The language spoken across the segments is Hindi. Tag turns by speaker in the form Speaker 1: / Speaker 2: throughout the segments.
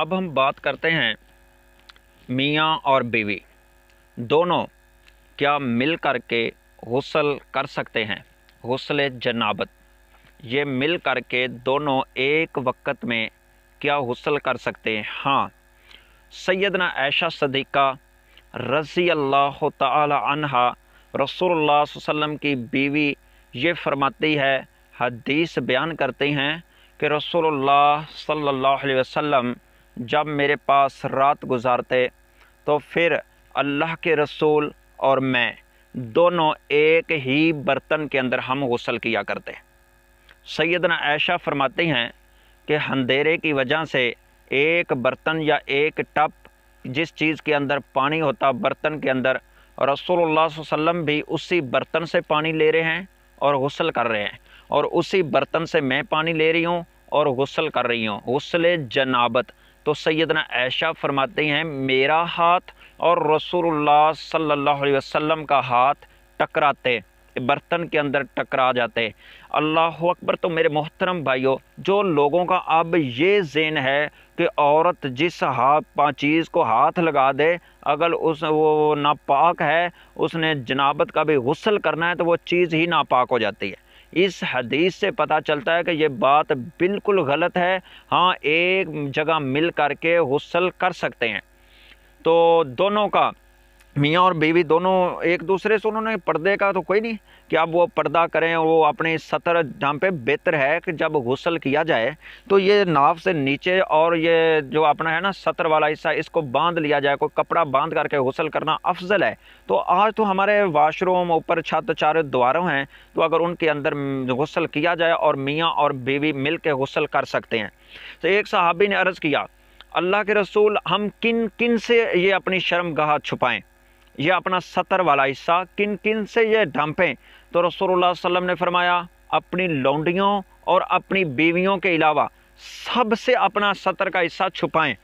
Speaker 1: अब हम बात करते हैं मियाँ और बीवी दोनों क्या मिल कर के गसल कर सकते हैं गसल जनाबत ये मिल कर के दोनों एक वक्त में क्या हौसल कर सकते हैं हाँ सैदना ऐशा सदीक़ा रज़ी अल्लाह तहा रसोल्ला वसम की बीवी ये फरमाती है हदीस बयान करती हैं कि रसोल्ला सल्ला वसम जब मेरे पास रात गुजारते तो फिर अल्लाह के रसूल और मैं दोनों एक ही बर्तन के अंदर हम गसल किया करते सैदना ऐशा फरमाती हैं कि अंधेरे की वजह से एक बर्तन या एक टप जिस चीज़ के अंदर पानी होता बर्तन के अंदर रसोल्ला वसम भी उसी बर्तन से पानी ले रहे हैं और गसल कर रहे हैं और उसी बर्तन से मैं पानी ले रही हूँ और गसल कर रही हूँ गसल जनाबत तो सैदना ऐशा फरमाते हैं मेरा हाथ और रसूलुल्लाह सल्लल्लाहु अलैहि वसल्लम का हाथ टकराते बर्तन के अंदर टकरा जाते अल्लाह अकबर तो मेरे मोहतरम भाइयों जो लोगों का अब ये जेन है कि औरत जिस हाथ चीज़ को हाथ लगा दे अगर उस वो नापाक है उसने जनाबत का भी गसल करना है तो वो चीज़ ही नापाक हो जाती है इस हदीस से पता चलता है कि ये बात बिल्कुल गलत है हाँ एक जगह मिल करके हुसल कर सकते हैं तो दोनों का मियाँ और बीवी दोनों एक दूसरे से उन्होंने पर्दे का तो कोई नहीं कि अब वो पर्दा करें वो अपने सतर जहाँ पे बेहतर है कि जब गसल किया जाए तो ये नाव से नीचे और ये जो अपना है ना सतर वाला हिस्सा इसको बांध लिया जाए कोई कपड़ा बांध करके गुसल करना अफजल है तो आज तो हमारे वाशरूम ऊपर छत चारों द्वारों हैं तो अगर उनके अंदर गुसल किया जाए और मियाँ और बीवी मिल के गसल कर सकते हैं तो एक सहाबी ने अर्ज़ किया अल्लाह के रसूल हम किन किन से ये अपनी शर्मगाह छुपाएँ यह अपना सतर वाला हिस्सा किन किन से यह ढंपें तो रसोल्ला वसम ने फरमाया अपनी लौंडियों और अपनी बीवियों के अलावा सबसे अपना सतर का हिस्सा छुपाएं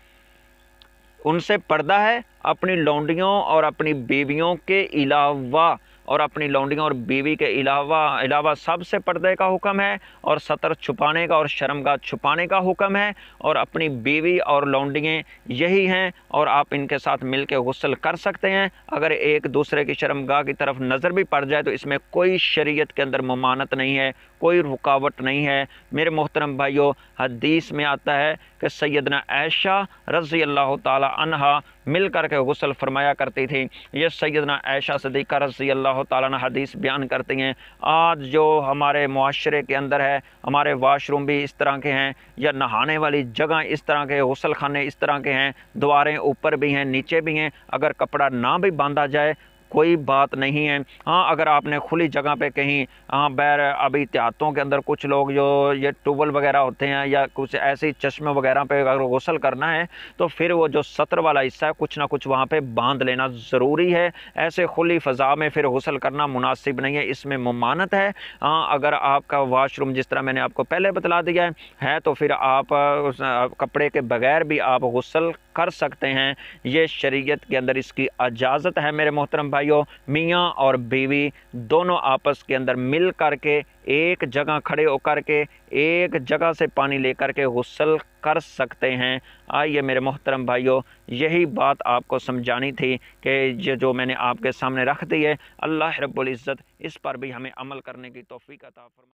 Speaker 1: उनसे पर्दा है अपनी लौंडियों और अपनी बीवियों के अलावा और अपनी लौंडियों और बीवी के अलावा अलावा सब से पर्दे का हुक्म है और सतर छुपाने का और शर्मगाह छुपाने का हुक्म है और अपनी बीवी और लौंडियाँ यही हैं और आप इनके साथ मिल के गसल कर सकते हैं अगर एक दूसरे की शर्मगाह की तरफ नज़र भी पड़ जाए तो इसमें कोई शरीयत के अंदर ममानत नहीं है कोई रुकावट नहीं है मेरे मोहतरम भाइयों हदीस में आता है कि सैदना ऐशा रज़ी अल्लाह तहा मिल करके गसल फरमाया करती थी ये सैदना ऐशा सदीक़ा रज़ी अल्लाह ताली हदीस बयान करती हैं आज जो हमारे माशरे के अंदर है हमारे वाशरूम भी इस तरह के हैं या नहाने वाली जगह इस तरह के गसल खाने इस तरह के हैं दीवारें ऊपर भी हैं नीचे भी हैं अगर कपड़ा ना भी बांधा जाए कोई बात नहीं है हाँ अगर आपने खुली जगह पे कहीं हाँ बैर अभी देहातों के अंदर कुछ लोग जो ये ट्यूबल वगैरह होते हैं या कुछ ऐसे चश्मे वगैरह पे अगर गौसल करना है तो फिर वो जो सत्र वाला हिस्सा है कुछ ना कुछ वहाँ पे बांध लेना ज़रूरी है ऐसे खुली फ़ज़ा में फिर गौसल करना मुनासिब नहीं है इसमें ममानत है हाँ अगर आपका वाशरूम जिस तरह मैंने आपको पहले बतला दिया है, है तो फिर आप कपड़े के बगैर भी आप गौसल कर सकते हैं ये शरीयत के अंदर इसकी इजाज़त है मेरे मोहतरम भाइयों मियाँ और बीवी दोनों आपस के अंदर मिल करके एक जगह खड़े होकर के एक जगह से पानी लेकर के गसल कर सकते हैं आइए मेरे मोहतरम भाइयों यही बात आपको समझानी थी कि ये जो मैंने आपके सामने रख दी है अल्लाह रब्बुल इज़्ज़त इस पर भी हमें अमल करने की तोफ़ी का फरमा